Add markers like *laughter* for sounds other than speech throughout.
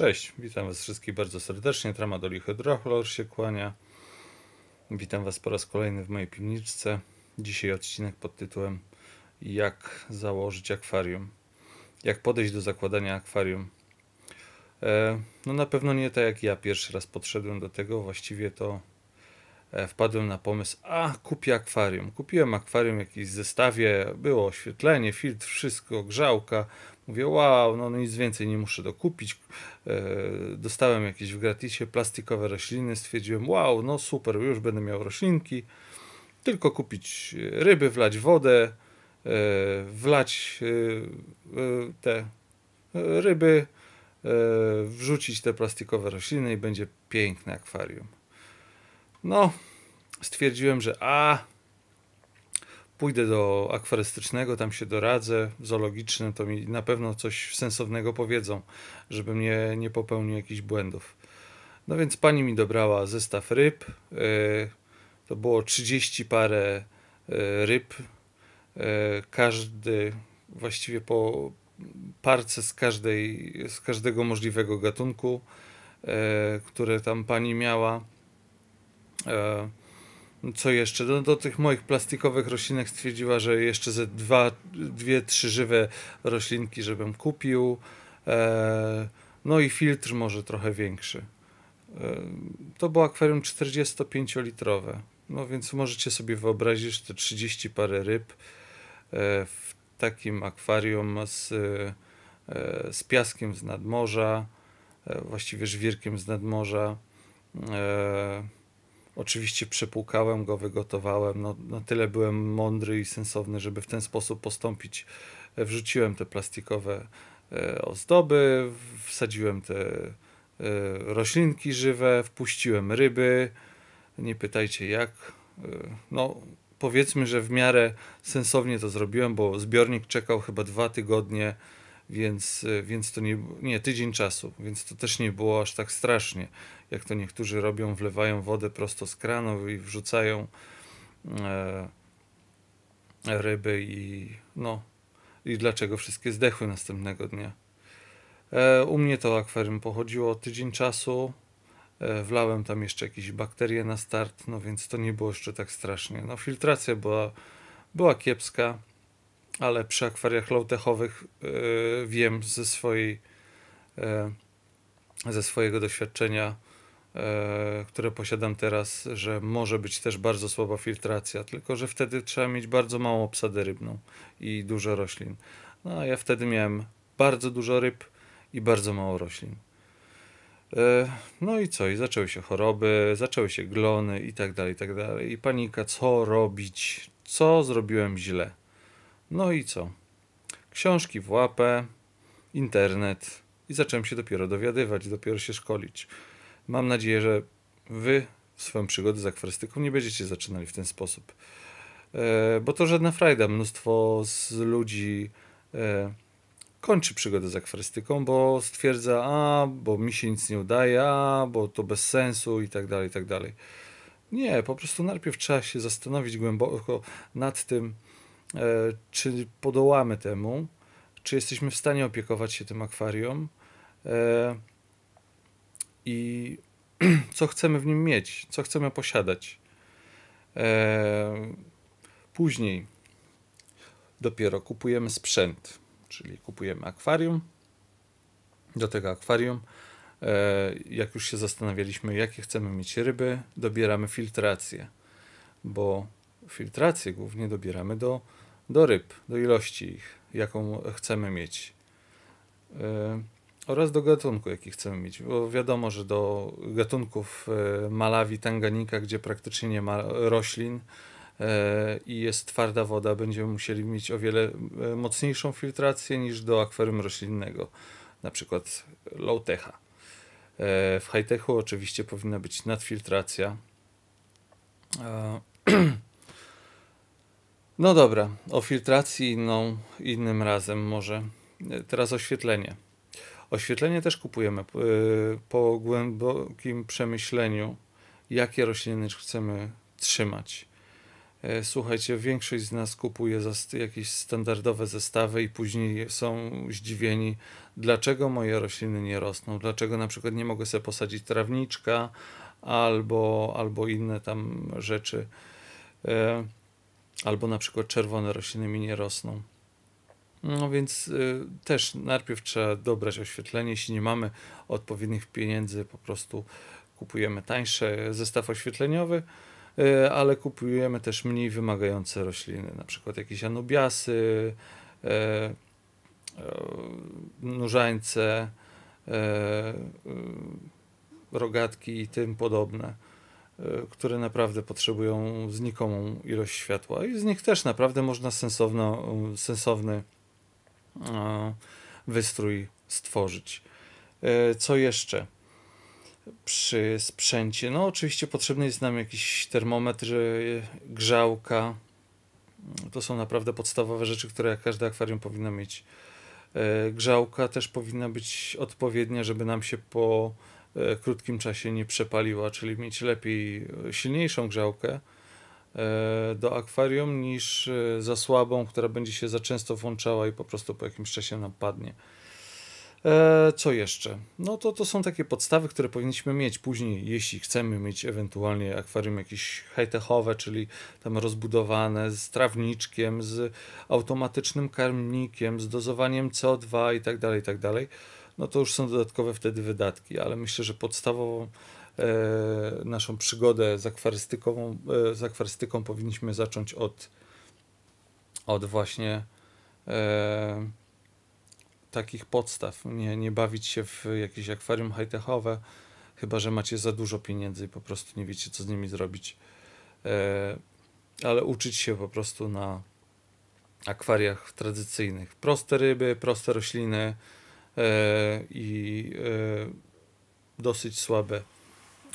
Cześć, witam Was wszystkich bardzo serdecznie. Tramadoli Hydrochlor się kłania. Witam Was po raz kolejny w mojej piwniczce. Dzisiaj odcinek pod tytułem Jak założyć akwarium. Jak podejść do zakładania akwarium. E, no na pewno nie tak jak ja pierwszy raz podszedłem do tego. Właściwie to e, wpadłem na pomysł, a kupię akwarium. Kupiłem akwarium w jakimś zestawie, było oświetlenie, filtr, wszystko, grzałka, Mówię, wow, no, no nic więcej nie muszę dokupić. E, dostałem jakieś w gratisie plastikowe rośliny, stwierdziłem, wow, no super, już będę miał roślinki. Tylko kupić ryby, wlać wodę, e, wlać e, te ryby, wrzucić te plastikowe rośliny i będzie piękne akwarium. No, stwierdziłem, że a, pójdę do akwarystycznego, tam się doradzę, w zoologicznym, to mi na pewno coś sensownego powiedzą, żebym nie, nie popełnił jakichś błędów. No więc pani mi dobrała zestaw ryb, e, to było 30 parę e, ryb, e, każdy właściwie po parce z, każdej, z każdego możliwego gatunku, które tam pani miała co jeszcze? Do, no, do tych moich plastikowych roślinek stwierdziła, że jeszcze ze dwa, dwie, trzy żywe roślinki, żebym kupił. E, no i filtr może trochę większy. E, to było akwarium 45-litrowe. No więc możecie sobie wyobrazić, że te 30 parę ryb e, w takim akwarium z, e, z piaskiem z nadmorza, e, właściwie żwirkiem z nadmorza. E, Oczywiście przepłukałem go, wygotowałem. No, na tyle byłem mądry i sensowny, żeby w ten sposób postąpić. E, wrzuciłem te plastikowe e, ozdoby, wsadziłem te e, roślinki żywe, wpuściłem ryby. Nie pytajcie jak. No, powiedzmy, że w miarę sensownie to zrobiłem, bo zbiornik czekał chyba dwa tygodnie więc, e, więc to nie, nie, tydzień czasu, więc to też nie było aż tak strasznie, jak to niektórzy robią, wlewają wodę prosto z kranu i wrzucają e, ryby i no, i dlaczego wszystkie zdechły następnego dnia. E, u mnie to akwarium pochodziło tydzień czasu, e, wlałem tam jeszcze jakieś bakterie na start, no więc to nie było jeszcze tak strasznie. No filtracja była, była kiepska, ale przy akwariach low-techowych yy, wiem ze swojej yy, ze swojego doświadczenia, yy, które posiadam teraz, że może być też bardzo słaba filtracja, tylko że wtedy trzeba mieć bardzo małą obsadę rybną i dużo roślin. No a ja wtedy miałem bardzo dużo ryb i bardzo mało roślin. No i co? I zaczęły się choroby, zaczęły się glony i tak dalej, i tak dalej. I panika, co robić? Co zrobiłem źle? No i co? Książki w łapę, internet i zacząłem się dopiero dowiadywać, dopiero się szkolić. Mam nadzieję, że wy swoją przygodę z akwarystyką nie będziecie zaczynali w ten sposób. E, bo to żadna frajda. Mnóstwo z ludzi e, kończy przygodę z akwarystyką, bo stwierdza, a, bo mi się nic nie udaje, a, bo to bez sensu i tak dalej, i tak dalej. Nie, po prostu najpierw trzeba się zastanowić głęboko nad tym, E, czy podołamy temu, czy jesteśmy w stanie opiekować się tym akwarium e, i *clears throat* co chcemy w nim mieć, co chcemy posiadać. E, później dopiero kupujemy sprzęt, czyli kupujemy akwarium. Do tego akwarium, jak już się zastanawialiśmy, jakie chcemy mieć ryby, dobieramy filtrację, bo filtrację głównie dobieramy do, do ryb, do ilości ich, jaką chcemy mieć e, oraz do gatunku, jaki chcemy mieć. Bo wiadomo, że do gatunków yy, Malawi, Tanganika, gdzie praktycznie nie ma roślin e, i jest twarda woda, będziemy musieli mieć o wiele mocniejszą filtrację niż do akwarium roślinnego, na przykład low-techa. W high-techu oczywiście powinna być nadfiltracja. *clears throat* No dobra, o filtracji inną, no, innym razem może. E, teraz oświetlenie. Oświetlenie też kupujemy e, po głębokim przemyśleniu, jakie rośliny chcemy trzymać. E, słuchajcie, większość z nas kupuje jakieś standardowe zestawy i później są zdziwieni, dlaczego moje rośliny nie rosną, dlaczego na przykład nie mogę sobie posadzić trawniczka albo, albo inne tam rzeczy albo na przykład czerwone rośliny mi nie rosną. No więc y, też najpierw trzeba dobrać oświetlenie. Jeśli nie mamy odpowiednich pieniędzy, po prostu kupujemy tańszy zestaw oświetleniowy, y, ale kupujemy też mniej wymagające rośliny, na przykład jakieś anubiasy, y, y nurzańce, y, y, rogatki i tym podobne. E, które naprawdę potrzebują znikomą ilość światła i z nich też naprawdę można sensowno, e, sensowny e, wystrój stworzyć. Co jeszcze? Przy sprzęcie, no oczywiście potrzebny jest nam jakiś termometr, grzałka. To są naprawdę podstawowe rzeczy, które każde akwarium powinno mieć. Grzałka też powinna być odpowiednia, żeby nam się po E, krótkim czasie nie przepaliła, czyli mieć lepiej e, silniejszą grzałkę e, do akwarium niż za słabą, która będzie się za często włączała i po prostu po jakimś czasie nam padnie. Co jeszcze? No to, to są takie podstawy, które powinniśmy mieć później, jeśli chcemy mieć ewentualnie akwarium jakieś high-techowe, czyli tam rozbudowane z trawniczkiem, z automatycznym karmnikiem, z dozowaniem CO2 i tak dalej, i tak dalej no to już są dodatkowe wtedy wydatki, ale myślę, że podstawową e, naszą przygodę z e, z akwarystyką powinniśmy zacząć od, od właśnie e, takich podstaw. Nie, nie bawić się w jakieś akwarium high-techowe, chyba że macie za dużo pieniędzy i po prostu nie wiecie, co z nimi zrobić. E, ale uczyć się po prostu na akwariach tradycyjnych. Proste ryby, proste rośliny, E, i e, dosyć słabe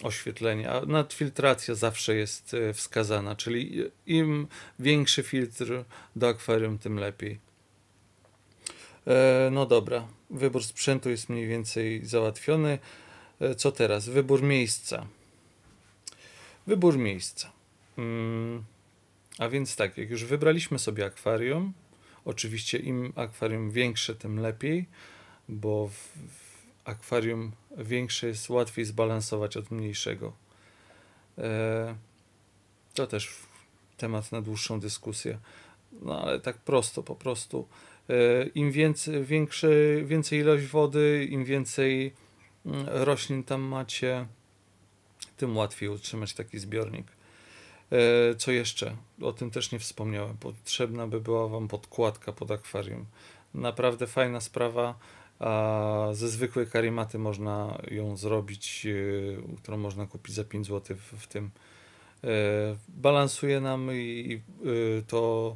oświetlenie, a nadfiltracja zawsze jest e, wskazana, czyli im większy filtr do akwarium, tym lepiej. No dobra, wybór sprzętu jest mniej więcej załatwiony. Co teraz? Wybór miejsca. Wybór miejsca. Mm, a więc tak, jak już wybraliśmy sobie akwarium, oczywiście im akwarium większe, tym lepiej bo w, akwarium większe jest łatwiej zbalansować od mniejszego. E, to też temat na dłuższą dyskusję. No ale tak prosto, po prostu. E, Im więcej, większy, więcej ilość wody, im więcej mm, roślin tam macie, tym łatwiej utrzymać taki zbiornik. E, co jeszcze? O tym też nie wspomniałem. Potrzebna by była Wam podkładka pod akwarium. Naprawdę fajna sprawa a ze zwykłej karimaty można ją zrobić, e, którą można kupić za 5 zł w tym. E, balansuje nam i e, to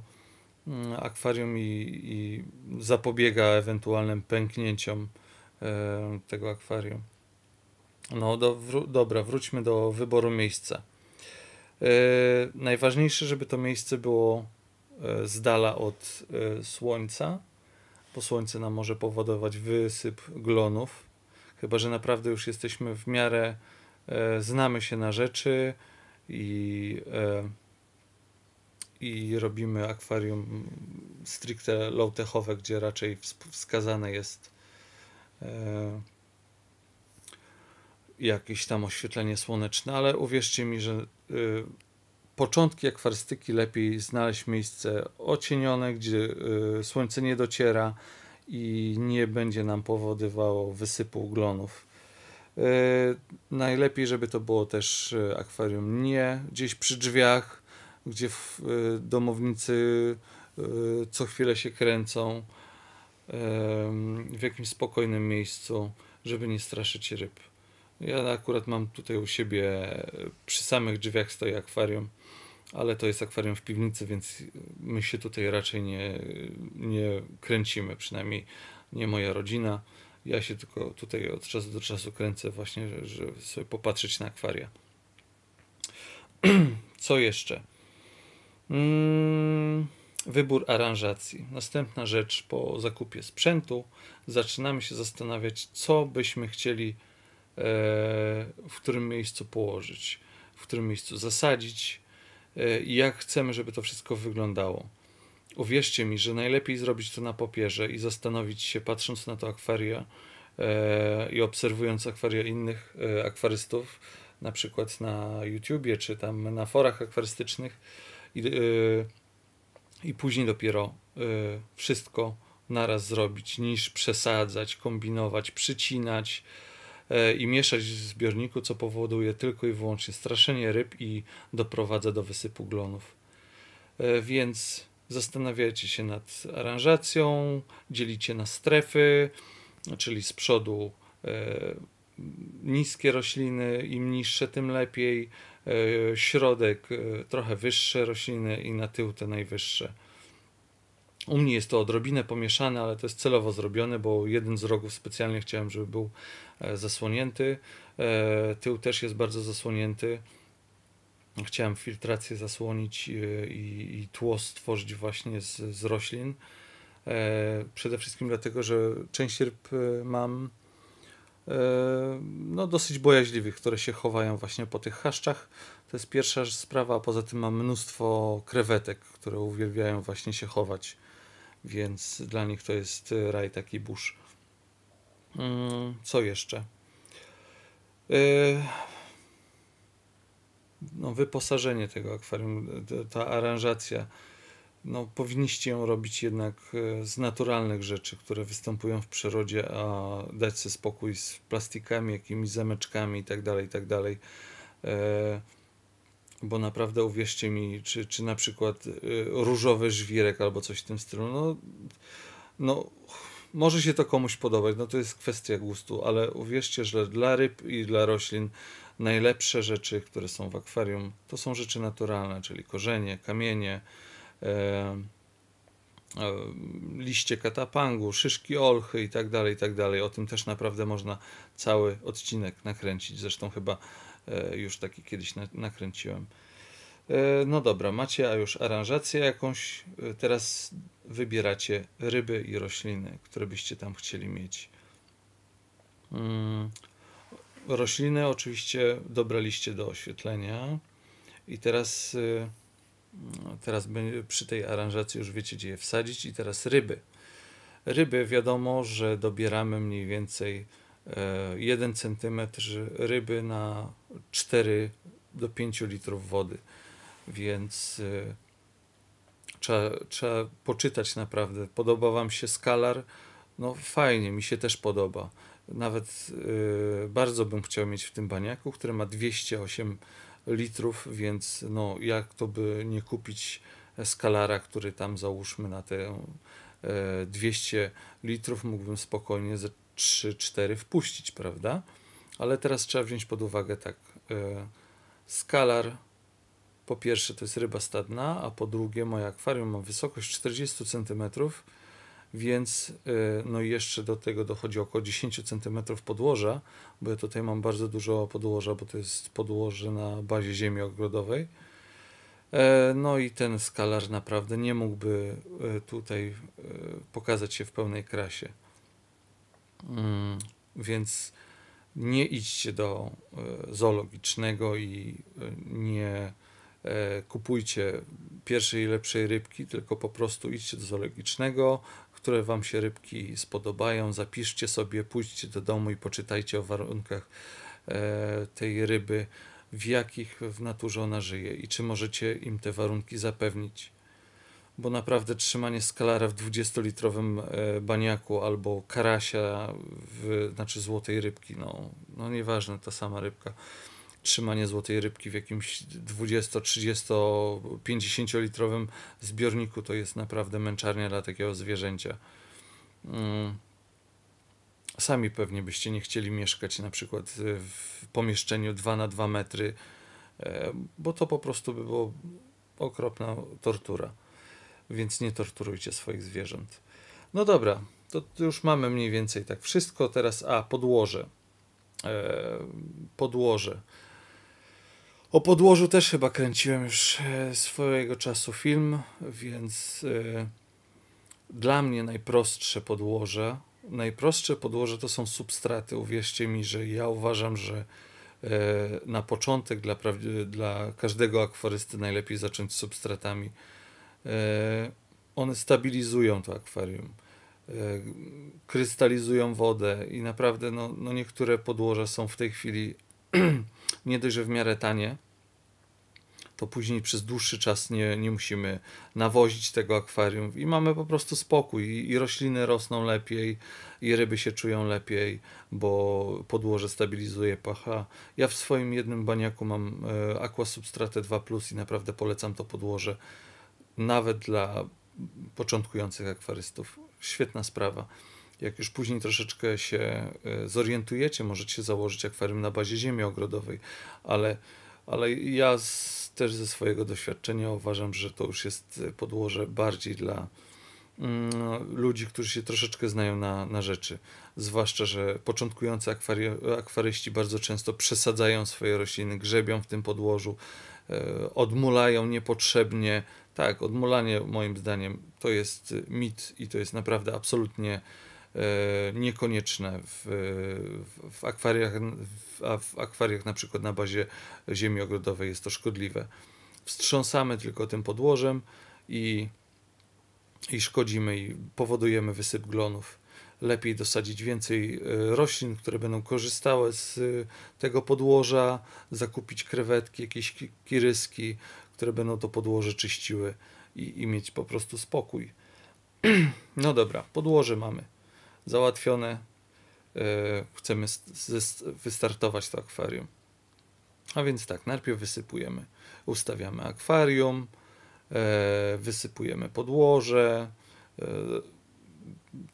mm, akwarium i, i zapobiega ewentualnym pęknięciom tego akwarium. No do, dobra, wróćmy do wyboru miejsca. Najważniejsze, żeby to miejsce było z dala od słońca bo słońce nam może powodować wysyp glonów, chyba że naprawdę już jesteśmy w miarę, e, znamy się na rzeczy i, e, i robimy akwarium stricte low-techowe, gdzie raczej wskazane jest e, jakieś tam oświetlenie słoneczne, ale uwierzcie mi, że e, początki akwarystyki lepiej znaleźć miejsce ocienione, gdzie y, słońce nie dociera i nie będzie nam powodowało wysypu glonów. Y, najlepiej, żeby to było też y, akwarium nie gdzieś przy drzwiach, gdzie domownicy co chwilę się kręcą, w jakimś spokojnym miejscu, żeby nie straszyć ryb. Ja akurat mam tutaj u siebie przy samych drzwiach stoi akwarium ale to jest akwarium w piwnicy, więc my się tutaj raczej nie, nie kręcimy, przynajmniej nie moja rodzina. Ja się tylko tutaj od czasu do czasu kręcę właśnie, żeby sobie popatrzeć na akwaria. *clears throat* Co jeszcze? Hmm, wybór aranżacji. Następna rzecz po zakupie sprzętu. Zaczynamy się zastanawiać, co byśmy chcieli e, w którym miejscu położyć, w którym miejscu zasadzić, E, i jak chcemy, żeby to wszystko wyglądało. Uwierzcie mi, że najlepiej zrobić to na papierze i zastanowić się, patrząc na to akwaria e, i obserwując akwaria innych e, akwarystów, na przykład na YouTubie czy tam na forach akwarystycznych i, i później dopiero wszystko naraz zrobić, niż przesadzać, kombinować, przycinać, i mieszać w zbiorniku, co powoduje tylko i wyłącznie straszenie ryb i doprowadza do wysypu glonów. E, więc zastanawiacie się nad aranżacją, dzielicie na strefy, czyli z przodu e, niskie rośliny, im niższe, tym lepiej, e, środek trochę wyższe rośliny i na tył te najwyższe. U mnie jest to odrobinę pomieszane, ale to jest celowo zrobione, bo jeden z rogów specjalnie chciałem, żeby był e, zasłonięty. E, tył też jest bardzo zasłonięty. Chciałem filtrację zasłonić e, i, i tło stworzyć właśnie z, z roślin. Przede wszystkim dlatego, że część ryb mam no, dosyć bojaźliwych, które się chowają właśnie po tych haszczach. To jest pierwsza sprawa, a poza tym mam mnóstwo krewetek, które uwielbiają właśnie się chować więc dla nich to jest e, raj taki burz. Mm, co jeszcze? E, no, wyposażenie tego akwarium, ta aranżacja. No, powinniście ją robić jednak e, z naturalnych rzeczy, które występują w przyrodzie, a dać sobie spokój z plastikami, jakimiś zameczkami itd. Tak itd. Tak bo naprawdę uwierzcie mi, czy, czy na przykład y, różowy żwirek albo coś w tym stylu, no, no może się to komuś podobać, no to jest kwestia gustu, ale uwierzcie, że dla ryb i dla roślin najlepsze rzeczy, które są w akwarium, to są rzeczy naturalne, czyli korzenie, kamienie, e, e, liście katapangu, szyszki olchy i tak dalej, i tak dalej. O tym też naprawdę można cały odcinek nakręcić. Zresztą chyba E, już taki kiedyś nakręciłem. E, no dobra, macie a już aranżację jakąś. E, teraz wybieracie ryby i rośliny, które byście tam chcieli mieć. Mm, rośliny oczywiście dobraliście do oświetlenia i teraz, no, teraz przy tej aranżacji już wiecie, gdzie je wsadzić i teraz ryby. Ryby wiadomo, że dobieramy mniej więcej 1 cm ryby na 4 do 5 litrów wody, więc y, trzeba, trzeba poczytać naprawdę. Podoba Wam się skalar? No fajnie, mi się też podoba. Nawet y, bardzo bym chciał mieć w tym baniaku, który ma 208 litrów, więc no jak to by nie kupić skalara, który tam załóżmy na te y, 200 litrów mógłbym spokojnie ze 3-4 wpuścić, prawda? Ale teraz trzeba wziąć pod uwagę tak. E, skalar po pierwsze to jest ryba stadna, a po drugie moje akwarium ma wysokość 40 cm, więc e, no i jeszcze do tego dochodzi około 10 cm podłoża, bo ja tutaj mam bardzo dużo podłoża, bo to jest podłoże na bazie ziemi ogrodowej. E, no i ten skalar naprawdę nie mógłby tutaj pokazać się w pełnej krasie. Mm, więc nie idźcie do e, zoologicznego i e, nie e, kupujcie pierwszej lepszej rybki, tylko po prostu idźcie do zoologicznego, które Wam się rybki spodobają, zapiszcie sobie, pójdźcie do domu i poczytajcie o warunkach tej ryby, w jakich w naturze ona żyje i czy możecie im te warunki zapewnić bo naprawdę trzymanie skalara w 20-litrowym e, baniaku albo karasia, w, znaczy złotej rybki, no, no nieważne, ta sama rybka. Trzymanie złotej rybki w jakimś 20, 30, 50-litrowym zbiorniku to jest naprawdę męczarnia dla takiego zwierzęcia. Mm. Sami pewnie byście nie chcieli mieszkać na przykład e, w pomieszczeniu 2 na 2 metry, e, bo to po prostu by było okropna tortura więc nie torturujcie swoich zwierząt. No dobra, to już mamy mniej więcej tak wszystko. Teraz, a podłoże. E, podłoże. O podłożu też chyba kręciłem już e, swojego czasu film, więc e, dla mnie najprostsze podłoże. Najprostsze podłoże to są substraty. Uwierzcie mi, że ja uważam, że na początek dla, dla każdego akwarysty najlepiej zacząć substratami E, one stabilizują to akwarium, e, krystalizują wodę i naprawdę no, no niektóre podłoża są w tej chwili *clears throat* nie dość, że w miarę tanie, to później przez dłuższy czas nie, nie musimy nawozić tego akwarium i mamy po prostu spokój i, i rośliny rosną lepiej i ryby się czują lepiej, bo podłoże stabilizuje pH. Ja w swoim jednym baniaku mam e, Aqua Substrate 2 Plus i naprawdę polecam to podłoże nawet dla początkujących akwarystów. Świetna sprawa. Jak już później troszeczkę się e, zorientujecie, możecie założyć akwarium na bazie ziemi ogrodowej, ale, ale ja z, też ze swojego doświadczenia uważam, że to już jest e, podłoże bardziej dla mm, ludzi, którzy się troszeczkę znają na, na rzeczy. Zwłaszcza, że początkujący akwari akwaryści bardzo często przesadzają swoje rośliny, grzebią w tym podłożu, e, odmulają niepotrzebnie, tak, odmulanie moim zdaniem to jest y, mit i to jest naprawdę absolutnie e, niekonieczne w, e, w, w akwariach, w, a w akwariach na przykład na bazie ziemi ogrodowej jest to szkodliwe. Wstrząsamy tylko tym podłożem i, i szkodzimy i powodujemy wysyp glonów. Lepiej dosadzić więcej e, roślin, które będą korzystały z y, tego podłoża, zakupić krewetki, jakieś kiryski, które będą to podłoże czyściły i, i mieć po prostu spokój. *clears throat* No dobra, podłoże mamy załatwione. E, chcemy wystartować to akwarium. A więc tak, najpierw wysypujemy, ustawiamy akwarium, e, wysypujemy podłoże, e,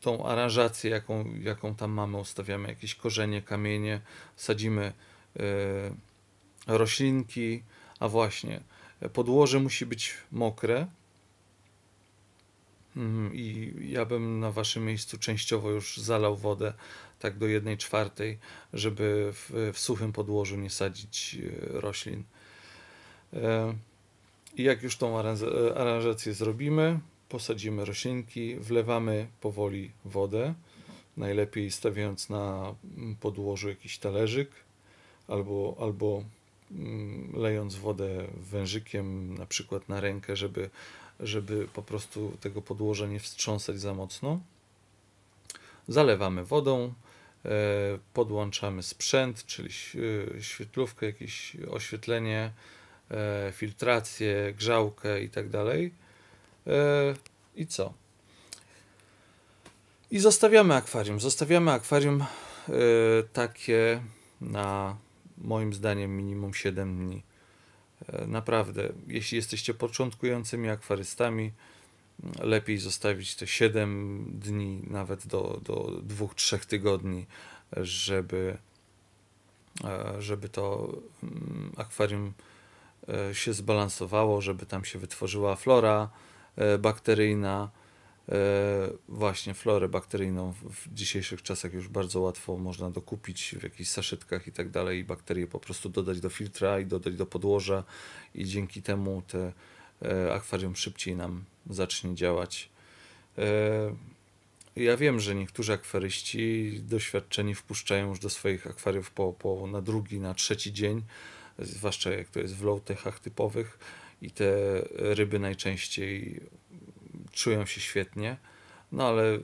tą aranżację, jaką, jaką tam mamy, ustawiamy jakieś korzenie, kamienie, sadzimy roślinki, a właśnie Podłoże musi być mokre. Mhm, I ja bym na waszym miejscu częściowo już zalał wodę tak do 1 czwartej, żeby w, w suchym podłożu nie sadzić e, roślin. E, I jak już tą e, aranżację zrobimy, posadzimy roślinki, wlewamy powoli wodę, najlepiej stawiając na podłożu jakiś talerzyk albo, albo Mm, lejąc wodę wężykiem na przykład na rękę, żeby, żeby po prostu tego podłoża nie wstrząsać za mocno. Zalewamy wodą, e, podłączamy sprzęt, czyli e, świetlówkę, jakieś oświetlenie, e, filtrację, grzałkę i tak dalej. I co? I zostawiamy akwarium. Zostawiamy akwarium takie na moim zdaniem minimum 7 dni. E, naprawdę, jeśli jesteście początkującymi akwarystami, mm, lepiej zostawić te 7 dni, nawet do, do 2-3 tygodni, żeby, e, żeby to mm, akwarium e, się zbalansowało, żeby tam się wytworzyła flora bakteryjna, E, właśnie florę bakteryjną w dzisiejszych czasach już bardzo łatwo można dokupić w jakichś saszetkach i tak dalej. Bakterie po prostu dodać do filtra i dodać do podłoża i dzięki temu te e, akwarium szybciej nam zacznie działać. E, ja wiem, że niektórzy akwaryści doświadczeni wpuszczają już do swoich akwariów po, po na drugi, na trzeci dzień, zwłaszcza jak to jest w low-techach typowych i te ryby najczęściej czują się świetnie, no ale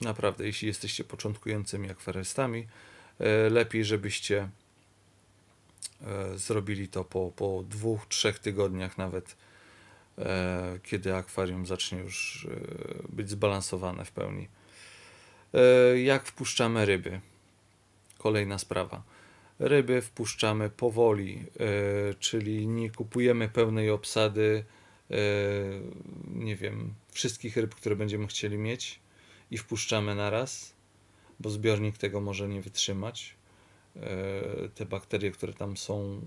naprawdę, jeśli jesteście początkującymi akwarystami, e, lepiej, żebyście e, zrobili to po, po dwóch, trzech tygodniach nawet, e, kiedy akwarium zacznie już być zbalansowane w pełni. Jak wpuszczamy ryby? Kolejna sprawa. Ryby wpuszczamy powoli, czyli nie kupujemy pełnej obsady Y, nie wiem, wszystkich ryb, które będziemy chcieli mieć i wpuszczamy na raz, bo zbiornik tego może nie wytrzymać. Y, te bakterie, które tam są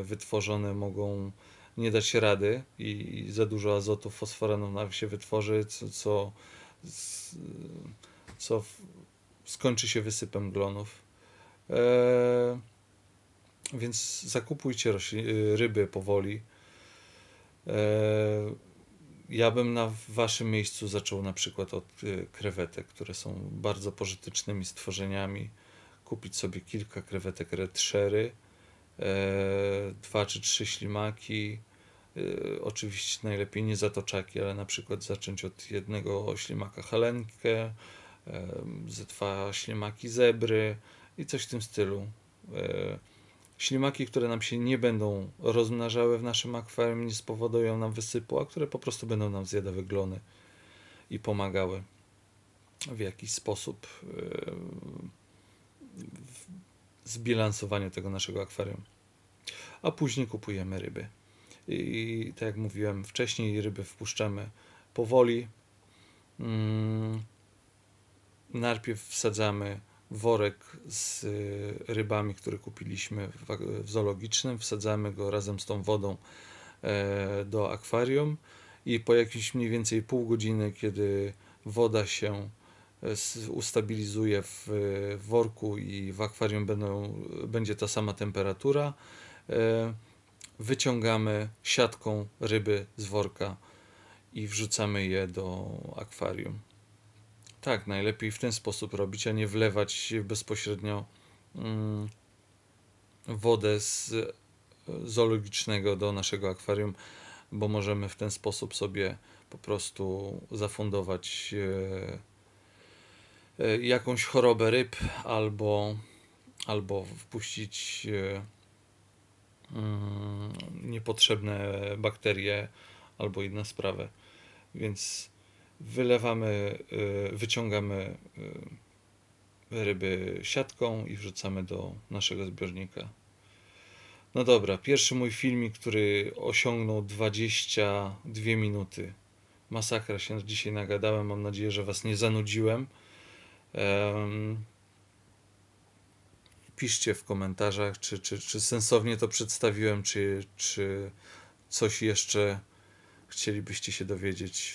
y, wytworzone, mogą nie dać rady i za dużo azotu, fosforanów się wytworzy, co, co, co skończy się wysypem glonów. więc zakupujcie ryby powoli. E, ja bym na waszym miejscu zaczął na przykład od e, krewetek, które są bardzo pożytecznymi stworzeniami. Kupić sobie kilka krewetek retrzery, e, dwa czy trzy ślimaki. Oczywiście najlepiej nie zatoczaki, ale na przykład zacząć od jednego ślimaka halenkę, ze dwa ślimaki zebry i coś w tym stylu. Ślimaki, które nam się nie będą rozmnażały w naszym akwarium, nie spowodują nam wysypu, a które po prostu będą nam zjadały glony i pomagały w jakiś sposób yy, w zbilansowaniu tego naszego akwarium. A później kupujemy ryby. I tak jak mówiłem wcześniej, ryby wpuszczamy powoli. Mm, najpierw wsadzamy worek z y, rybami, które kupiliśmy w zoologicznym, wsadzamy go razem z tą wodą e, do akwarium i po jakimś mniej więcej pół godziny, kiedy woda się e, ustabilizuje w e, worku i w akwarium będą, będzie ta sama temperatura, wyciągamy siatką ryby z worka i wrzucamy je do akwarium. Tak, najlepiej w ten sposób robić, a nie wlewać bezpośrednio mm, wodę z zoologicznego do naszego akwarium, bo możemy w ten sposób sobie po prostu zafundować e, e, jakąś chorobę ryb albo, albo wpuścić e, mm, niepotrzebne bakterie albo inne sprawy. Więc wylewamy, y, wyciągamy y, ryby siatką i wrzucamy do naszego zbiornika. No dobra, pierwszy mój filmik, który osiągnął 22 minuty. Masakra się dzisiaj nagadałem, mam nadzieję, że Was nie zanudziłem. Um, piszcie w komentarzach, czy, czy, czy sensownie to przedstawiłem, czy, czy coś jeszcze chcielibyście się dowiedzieć.